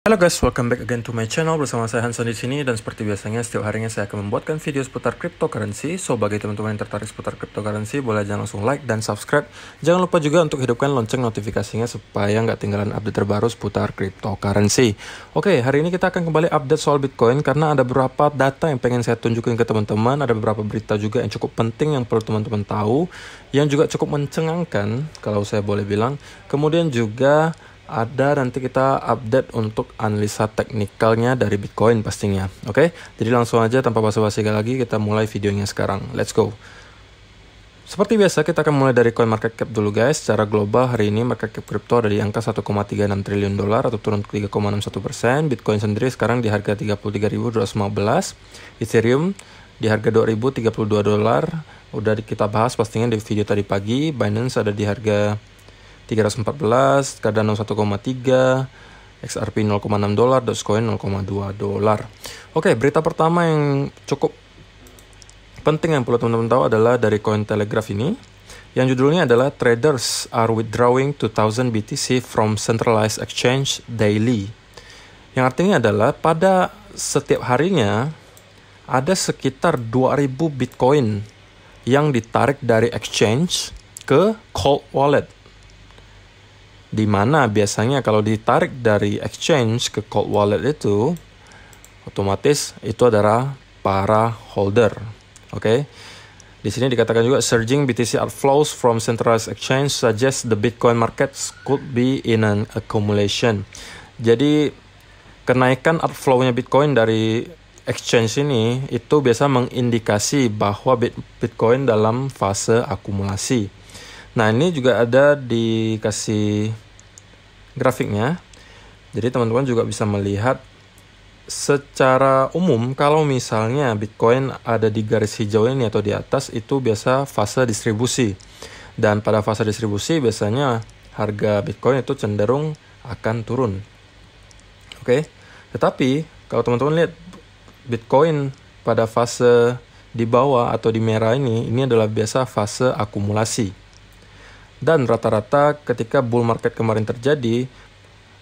Halo guys, welcome back again to my channel bersama saya Hanson di sini dan seperti biasanya setiap harinya saya akan membuatkan video seputar cryptocurrency. So bagi teman-teman yang tertarik seputar cryptocurrency boleh jangan langsung like dan subscribe. Jangan lupa juga untuk hidupkan lonceng notifikasinya supaya nggak tinggalan update terbaru seputar cryptocurrency. Oke, okay, hari ini kita akan kembali update soal Bitcoin karena ada beberapa data yang pengen saya tunjukin ke teman-teman, ada beberapa berita juga yang cukup penting yang perlu teman-teman tahu yang juga cukup mencengangkan kalau saya boleh bilang. Kemudian juga ada nanti kita update untuk analisa teknikalnya dari Bitcoin pastinya. Oke, okay? jadi langsung aja tanpa basa-basi lagi kita mulai videonya sekarang. Let's go. Seperti biasa kita akan mulai dari coin market cap dulu guys. Secara global hari ini market cap kripto ada di angka 1,36 triliun dolar atau turun 3,61%. Bitcoin sendiri sekarang di harga 33.215. Ethereum di harga 2032 dolar. Udah kita bahas pastinya di video tadi pagi. Binance ada di harga 314, Cardano 1,3, XRP 0,6 dolar, Dogecoin 0,2 dolar. Oke, berita pertama yang cukup penting yang perlu teman-teman tahu adalah dari coin Telegraph ini yang judulnya adalah Traders are withdrawing 2000 BTC from centralized exchange daily. Yang artinya adalah pada setiap harinya ada sekitar 2000 Bitcoin yang ditarik dari exchange ke cold wallet di mana biasanya kalau ditarik dari exchange ke cold wallet itu, otomatis itu adalah para holder. Oke. Okay? Di sini dikatakan juga surging BTC outflows from centralized exchange suggest the Bitcoin markets could be in an accumulation. Jadi kenaikan outflow-nya Bitcoin dari exchange ini itu biasa mengindikasi bahwa Bitcoin dalam fase akumulasi. Nah ini juga ada dikasih grafiknya. Jadi teman-teman juga bisa melihat secara umum kalau misalnya Bitcoin ada di garis hijau ini atau di atas itu biasa fase distribusi. Dan pada fase distribusi biasanya harga Bitcoin itu cenderung akan turun. Oke. Okay? Tetapi kalau teman-teman lihat Bitcoin pada fase di bawah atau di merah ini, ini adalah biasa fase akumulasi. Dan rata-rata ketika bull market kemarin terjadi,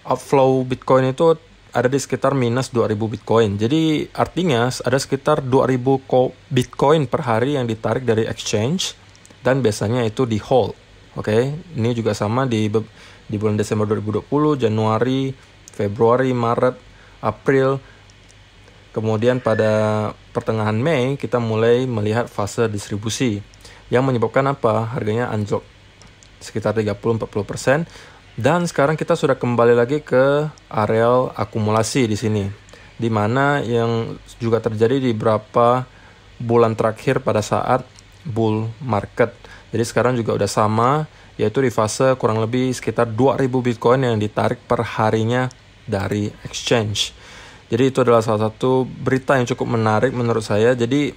outflow Bitcoin itu ada di sekitar minus 2000 Bitcoin. Jadi artinya ada sekitar 2000 Bitcoin per hari yang ditarik dari exchange dan biasanya itu di hold. Oke, okay? ini juga sama di di bulan Desember 2020, Januari, Februari, Maret, April. Kemudian pada pertengahan Mei kita mulai melihat fase distribusi yang menyebabkan apa? Harganya anjlok sekitar 30-40 Dan sekarang kita sudah kembali lagi ke areal akumulasi di sini, di mana yang juga terjadi di beberapa bulan terakhir pada saat bull market. Jadi sekarang juga udah sama, yaitu di fase kurang lebih sekitar 2000 Bitcoin yang ditarik per harinya dari exchange. Jadi itu adalah salah satu berita yang cukup menarik menurut saya. Jadi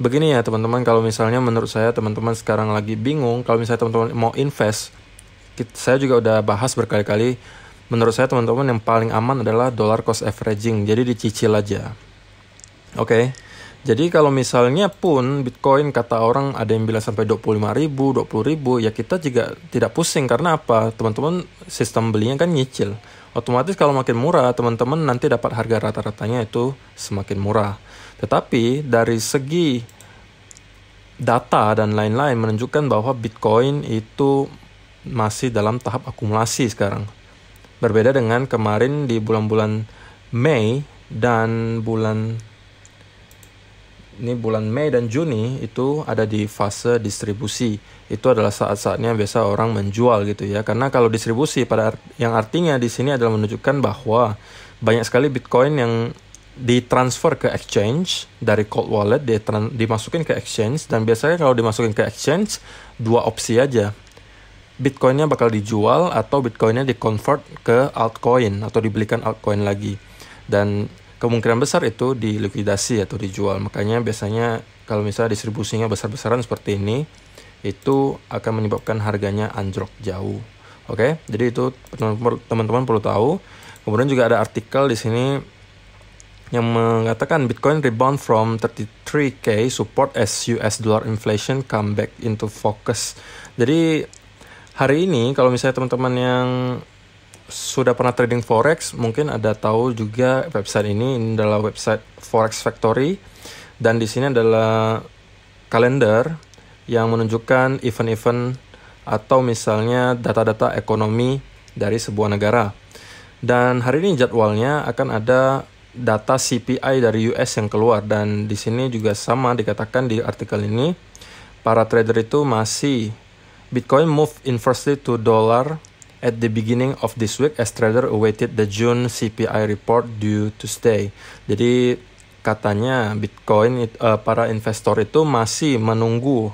begini ya teman-teman kalau misalnya menurut saya teman-teman sekarang lagi bingung kalau misalnya teman-teman mau invest kita, saya juga udah bahas berkali-kali menurut saya teman-teman yang paling aman adalah dollar cost averaging jadi dicicil aja oke okay? Jadi kalau misalnya pun Bitcoin kata orang ada yang bilang sampai 25 ribu, 20 ribu, ya kita juga tidak pusing karena apa? Teman-teman sistem belinya kan nyicil. Otomatis kalau makin murah, teman-teman nanti dapat harga rata-ratanya itu semakin murah. Tetapi dari segi data dan lain-lain menunjukkan bahwa Bitcoin itu masih dalam tahap akumulasi sekarang. Berbeda dengan kemarin di bulan-bulan Mei dan bulan ini bulan Mei dan Juni itu ada di fase distribusi. Itu adalah saat-saatnya biasa orang menjual gitu ya. Karena kalau distribusi pada yang artinya di sini adalah menunjukkan bahwa banyak sekali Bitcoin yang ditransfer ke exchange dari cold wallet dimasukin ke exchange dan biasanya kalau dimasukin ke exchange dua opsi aja Bitcoinnya bakal dijual atau Bitcoinnya dikonvert ke altcoin atau dibelikan altcoin lagi dan kemungkinan besar itu dilikuidasi atau dijual makanya biasanya kalau misalnya distribusinya besar-besaran seperti ini itu akan menyebabkan harganya anjlok jauh oke okay? jadi itu teman-teman perlu tahu kemudian juga ada artikel di sini yang mengatakan Bitcoin rebound from 33k support as US dollar inflation come back into focus. Jadi hari ini kalau misalnya teman-teman yang sudah pernah trading forex mungkin ada tahu juga website ini ini adalah website Forex Factory dan di sini adalah kalender yang menunjukkan event-event atau misalnya data-data ekonomi dari sebuah negara. Dan hari ini jadwalnya akan ada data CPI dari US yang keluar dan di sini juga sama dikatakan di artikel ini para trader itu masih Bitcoin move inversely to dollar at the beginning of this week as trader awaited the June CPI report due to stay. Jadi katanya Bitcoin uh, para investor itu masih menunggu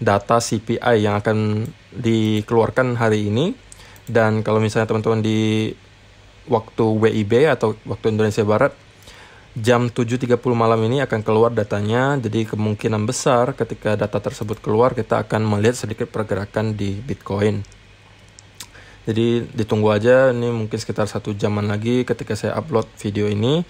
data CPI yang akan dikeluarkan hari ini dan kalau misalnya teman-teman di waktu WIB atau waktu Indonesia Barat jam 7.30 malam ini akan keluar datanya. Jadi kemungkinan besar ketika data tersebut keluar kita akan melihat sedikit pergerakan di Bitcoin. Jadi ditunggu aja ini mungkin sekitar satu jaman lagi ketika saya upload video ini.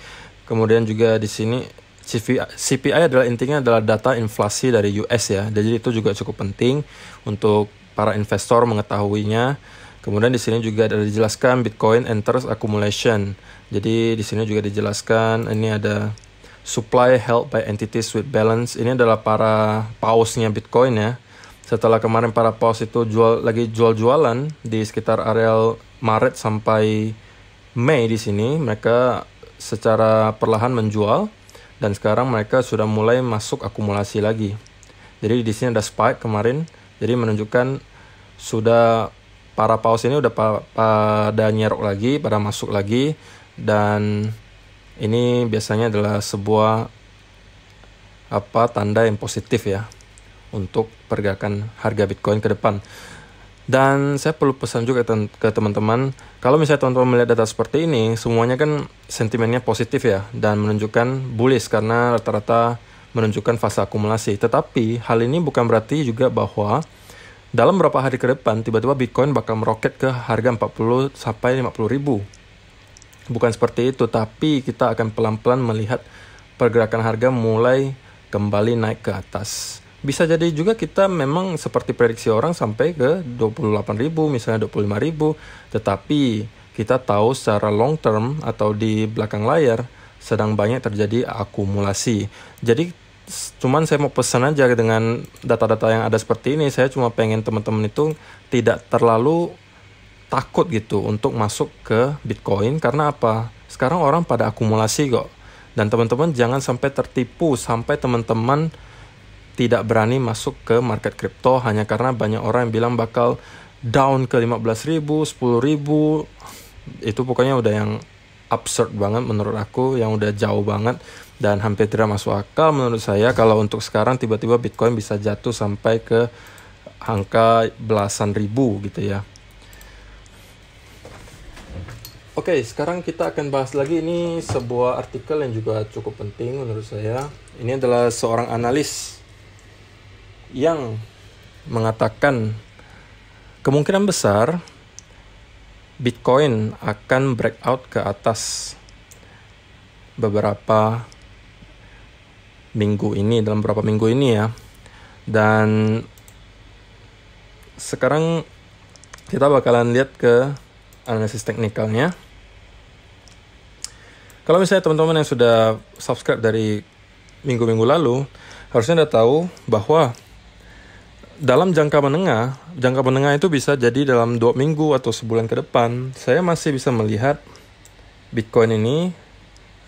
Kemudian juga di sini CPI, CPI adalah intinya adalah data inflasi dari US ya. Jadi itu juga cukup penting untuk para investor mengetahuinya Kemudian di sini juga ada dijelaskan Bitcoin enters accumulation. Jadi di sini juga dijelaskan ini ada supply held by entities with balance. Ini adalah para pausnya Bitcoin ya. Setelah kemarin para paus itu jual lagi jual-jualan di sekitar areal Maret sampai Mei di sini mereka secara perlahan menjual dan sekarang mereka sudah mulai masuk akumulasi lagi. Jadi di sini ada spike kemarin, jadi menunjukkan sudah para paus ini udah pa pada nyerok lagi, pada masuk lagi dan ini biasanya adalah sebuah apa tanda yang positif ya untuk pergerakan harga Bitcoin ke depan. Dan saya perlu pesan juga ke teman-teman, kalau misalnya teman-teman melihat data seperti ini, semuanya kan sentimennya positif ya, dan menunjukkan bullish karena rata-rata menunjukkan fase akumulasi. Tetapi hal ini bukan berarti juga bahwa dalam beberapa hari ke depan tiba-tiba Bitcoin bakal meroket ke harga 40 sampai 50 ribu. Bukan seperti itu, tapi kita akan pelan-pelan melihat pergerakan harga mulai kembali naik ke atas. Bisa jadi juga kita memang seperti prediksi orang sampai ke 28 ribu, misalnya 25 ribu, tetapi kita tahu secara long term atau di belakang layar sedang banyak terjadi akumulasi. Jadi cuman saya mau pesan aja dengan data-data yang ada seperti ini saya cuma pengen teman-teman itu tidak terlalu takut gitu untuk masuk ke Bitcoin karena apa sekarang orang pada akumulasi kok dan teman-teman jangan sampai tertipu sampai teman-teman tidak berani masuk ke market kripto hanya karena banyak orang yang bilang bakal down ke 15.000, 10.000 itu pokoknya udah yang absurd banget menurut aku yang udah jauh banget dan hampir tidak masuk akal menurut saya kalau untuk sekarang tiba-tiba Bitcoin bisa jatuh sampai ke angka belasan ribu gitu ya. Oke, okay, sekarang kita akan bahas lagi ini sebuah artikel yang juga cukup penting menurut saya. Ini adalah seorang analis yang mengatakan kemungkinan besar Bitcoin akan breakout ke atas beberapa minggu ini dalam beberapa minggu ini ya dan sekarang kita bakalan lihat ke analisis teknikalnya kalau misalnya teman-teman yang sudah subscribe dari minggu-minggu lalu harusnya udah tahu bahwa dalam jangka menengah, jangka menengah itu bisa jadi dalam dua minggu atau sebulan ke depan, saya masih bisa melihat Bitcoin ini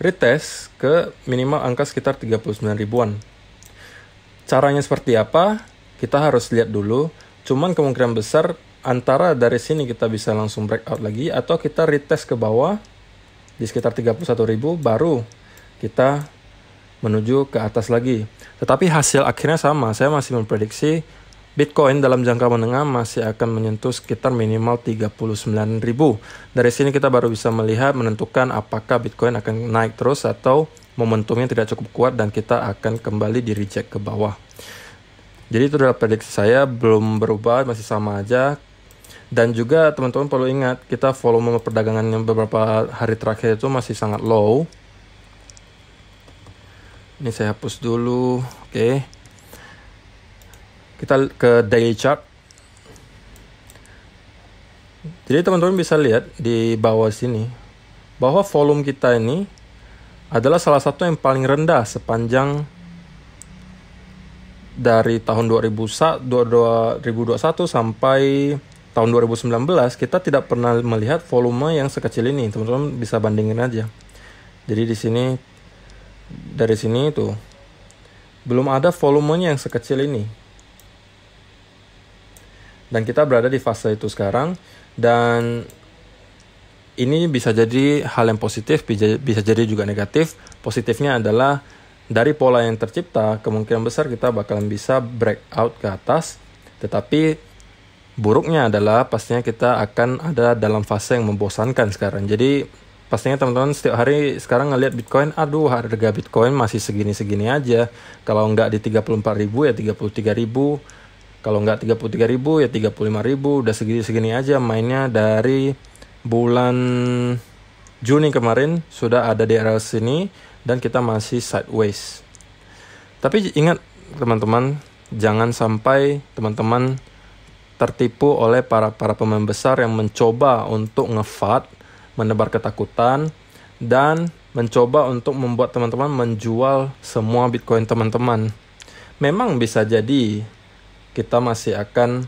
retest ke minimal angka sekitar 39 ribuan. Caranya seperti apa? Kita harus lihat dulu. Cuman kemungkinan besar antara dari sini kita bisa langsung breakout lagi atau kita retest ke bawah di sekitar ribu baru kita menuju ke atas lagi. Tetapi hasil akhirnya sama, saya masih memprediksi Bitcoin dalam jangka menengah masih akan menyentuh sekitar minimal 39.000. Dari sini kita baru bisa melihat menentukan apakah Bitcoin akan naik terus atau momentumnya tidak cukup kuat dan kita akan kembali di reject ke bawah. Jadi itu adalah prediksi saya, belum berubah, masih sama aja. Dan juga teman-teman perlu ingat, kita volume perdagangan yang beberapa hari terakhir itu masih sangat low. Ini saya hapus dulu, oke. Okay kita ke daily chart jadi teman-teman bisa lihat di bawah sini bahwa volume kita ini adalah salah satu yang paling rendah sepanjang dari tahun 2021 sampai tahun 2019 kita tidak pernah melihat volume yang sekecil ini. Teman-teman bisa bandingin aja. Jadi di sini dari sini itu belum ada volumenya yang sekecil ini dan kita berada di fase itu sekarang dan ini bisa jadi hal yang positif bisa jadi juga negatif positifnya adalah dari pola yang tercipta kemungkinan besar kita bakalan bisa break out ke atas tetapi buruknya adalah pastinya kita akan ada dalam fase yang membosankan sekarang jadi pastinya teman-teman setiap hari sekarang ngelihat Bitcoin, aduh harga Bitcoin masih segini-segini aja. Kalau nggak di 34 ribu ya 33 ribu, kalau nggak 33 ribu ya 35 ribu udah segini segini aja mainnya dari bulan Juni kemarin sudah ada di area sini dan kita masih sideways tapi ingat teman-teman jangan sampai teman-teman tertipu oleh para para pemain besar yang mencoba untuk ngefat, menebar ketakutan dan mencoba untuk membuat teman-teman menjual semua Bitcoin teman-teman. Memang bisa jadi kita masih akan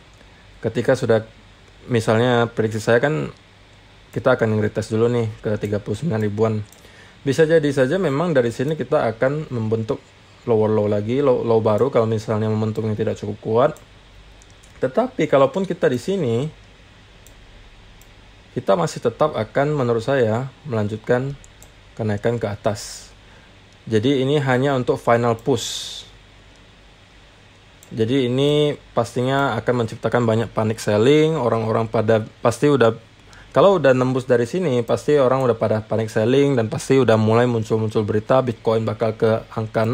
ketika sudah misalnya prediksi saya kan kita akan retest dulu nih ke 39 ribuan. Bisa jadi saja memang dari sini kita akan membentuk lower low lagi, low, low baru kalau misalnya momentumnya tidak cukup kuat. Tetapi kalaupun kita di sini kita masih tetap akan menurut saya melanjutkan kenaikan ke atas. Jadi ini hanya untuk final push jadi ini pastinya akan menciptakan banyak panic selling, orang-orang pada pasti udah kalau udah nembus dari sini pasti orang udah pada panic selling dan pasti udah mulai muncul-muncul berita Bitcoin bakal ke angka 0,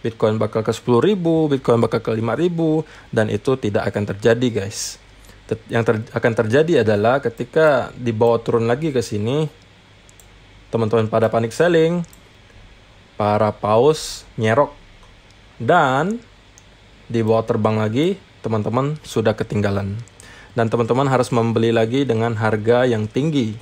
Bitcoin bakal ke 10 ribu, Bitcoin bakal ke 5 ribu dan itu tidak akan terjadi guys. Yang ter akan terjadi adalah ketika dibawa turun lagi ke sini teman-teman pada panic selling, para paus nyerok dan di bawah terbang lagi, teman-teman sudah ketinggalan. Dan teman-teman harus membeli lagi dengan harga yang tinggi.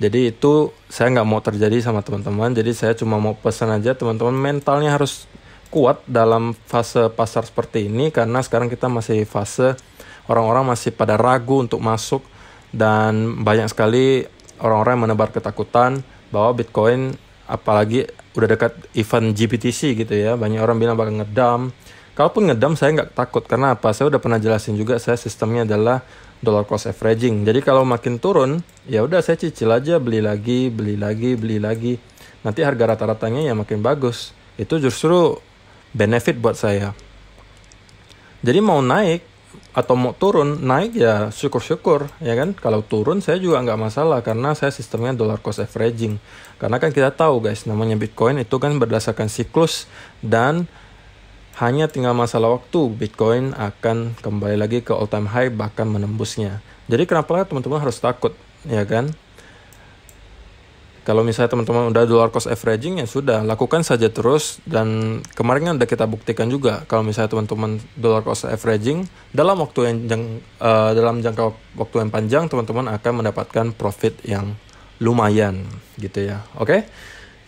Jadi itu saya nggak mau terjadi sama teman-teman. Jadi saya cuma mau pesan aja teman-teman mentalnya harus kuat dalam fase pasar seperti ini karena sekarang kita masih fase orang-orang masih pada ragu untuk masuk dan banyak sekali orang-orang menebar ketakutan bahwa Bitcoin apalagi udah dekat event gptc gitu ya banyak orang bilang bakal ngedam Kalaupun ngedam saya nggak takut karena apa? Saya udah pernah jelasin juga saya sistemnya adalah dollar cost averaging. Jadi kalau makin turun, ya udah saya cicil aja beli lagi, beli lagi, beli lagi. Nanti harga rata-ratanya ya makin bagus. Itu justru benefit buat saya. Jadi mau naik atau mau turun, naik ya syukur-syukur ya kan. Kalau turun saya juga nggak masalah karena saya sistemnya dollar cost averaging. Karena kan kita tahu guys, namanya Bitcoin itu kan berdasarkan siklus dan hanya tinggal masalah waktu, Bitcoin akan kembali lagi ke all time high bahkan menembusnya. Jadi kenapa teman-teman harus takut, ya kan? Kalau misalnya teman-teman udah dollar cost averaging ya sudah, lakukan saja terus dan kemarin kan udah kita buktikan juga kalau misalnya teman-teman dollar cost averaging dalam waktu yang jang, uh, dalam jangka waktu yang panjang teman-teman akan mendapatkan profit yang lumayan gitu ya. Oke? Okay?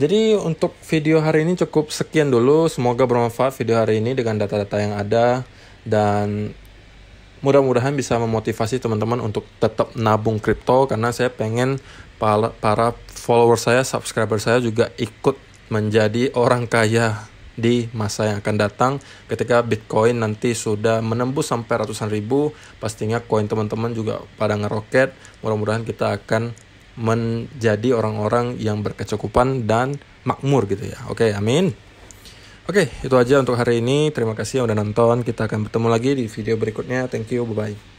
Jadi untuk video hari ini cukup sekian dulu. Semoga bermanfaat video hari ini dengan data-data yang ada dan mudah-mudahan bisa memotivasi teman-teman untuk tetap nabung kripto karena saya pengen para follower saya, subscriber saya juga ikut menjadi orang kaya di masa yang akan datang ketika Bitcoin nanti sudah menembus sampai ratusan ribu pastinya koin teman-teman juga pada ngeroket mudah-mudahan kita akan menjadi orang-orang yang berkecukupan dan makmur gitu ya. Oke, amin. Oke, itu aja untuk hari ini. Terima kasih yang udah nonton. Kita akan bertemu lagi di video berikutnya. Thank you, bye-bye.